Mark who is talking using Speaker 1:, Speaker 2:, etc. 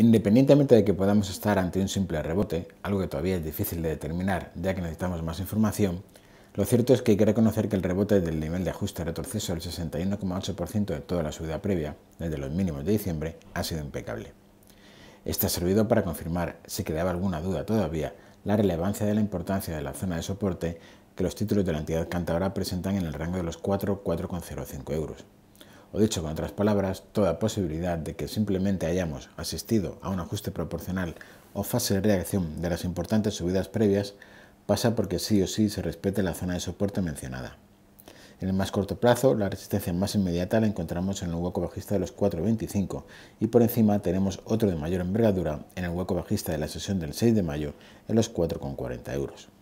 Speaker 1: Independientemente de que podamos estar ante un simple rebote, algo que todavía es difícil de determinar ya que necesitamos más información, lo cierto es que hay que reconocer que el rebote del nivel de ajuste retroceso del 61,8% de toda la subida previa, desde los mínimos de diciembre, ha sido impecable. Este ha servido para confirmar, si quedaba alguna duda todavía, la relevancia de la importancia de la zona de soporte que los títulos de la entidad cántabra presentan en el rango de los 4,405 euros o dicho con otras palabras, toda posibilidad de que simplemente hayamos asistido a un ajuste proporcional o fase de reacción de las importantes subidas previas pasa porque sí o sí se respete la zona de soporte mencionada. En el más corto plazo, la resistencia más inmediata la encontramos en el hueco bajista de los 4.25 y por encima tenemos otro de mayor envergadura en el hueco bajista de la sesión del 6 de mayo en los 4.40 euros.